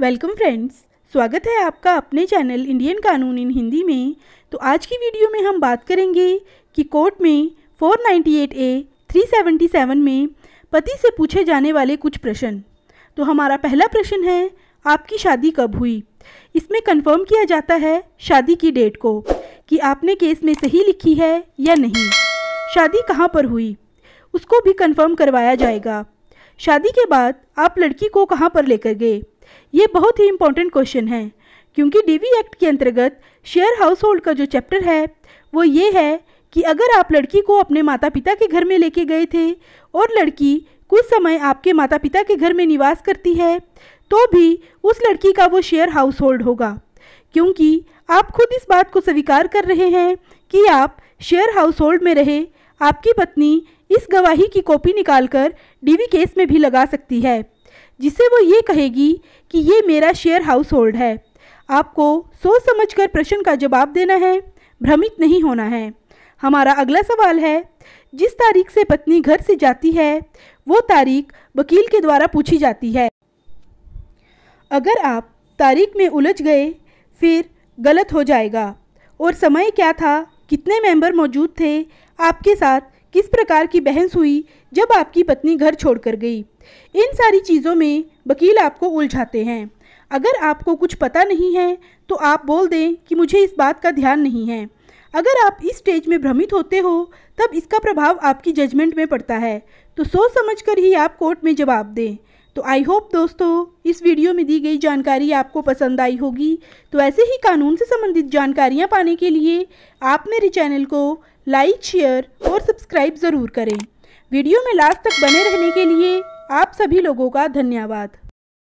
welcome friends स्वागत है आपका अपने चैनल इंडियन कानून इन हिंदी में तो आज की वीडियो में हम बात करेंगे कि कोर्ट में 498 ए 377 में पति से पूछे जाने वाले कुछ प्रश्न तो हमारा पहला प्रश्न है आपकी शादी कब हुई इसमें कंफर्म किया जाता है शादी की डेट को कि आपने केस में सही लिखी है या नहीं शादी कहाँ पर हुई उसको भी कन्फर्म करवाया जाएगा शादी के बाद आप लड़की को कहाँ पर लेकर गए ये बहुत ही इम्पोर्टेंट क्वेश्चन है क्योंकि डीवी एक्ट के अंतर्गत शेयर हाउस होल्ड का जो चैप्टर है वो ये है कि अगर आप लड़की को अपने माता पिता के घर में लेके गए थे और लड़की कुछ समय आपके माता पिता के घर में निवास करती है तो भी उस लड़की का वो शेयर हाउस होल्ड होगा क्योंकि आप खुद इस बात को स्वीकार कर रहे हैं कि आप शेयर हाउस होल्ड में रहे आपकी पत्नी इस गवाही की कॉपी निकालकर डीवी केस में भी लगा सकती है जिसे वो ये कहेगी कि ये मेरा शेयर हाउस होल्ड है आपको सोच समझकर प्रश्न का जवाब देना है भ्रमित नहीं होना है हमारा अगला सवाल है जिस तारीख से पत्नी घर से जाती है वो तारीख वकील के द्वारा पूछी जाती है अगर आप तारीख में उलझ गए फिर गलत हो जाएगा और समय क्या था कितने मेंबर मौजूद थे आपके साथ किस प्रकार की बहस हुई जब आपकी पत्नी घर छोड़कर गई इन सारी चीज़ों में वकील आपको उलझाते हैं अगर आपको कुछ पता नहीं है तो आप बोल दें कि मुझे इस बात का ध्यान नहीं है अगर आप इस स्टेज में भ्रमित होते हो तब इसका प्रभाव आपकी जजमेंट में पड़ता है तो सोच समझ कर ही आप कोर्ट में जवाब दें तो आई होप दोस्तों इस वीडियो में दी गई जानकारी आपको पसंद आई होगी तो ऐसे ही कानून से संबंधित जानकारियाँ पाने के लिए आप मेरे चैनल को लाइक शेयर और सब्सक्राइब ज़रूर करें वीडियो में लास्ट तक बने रहने के लिए आप सभी लोगों का धन्यवाद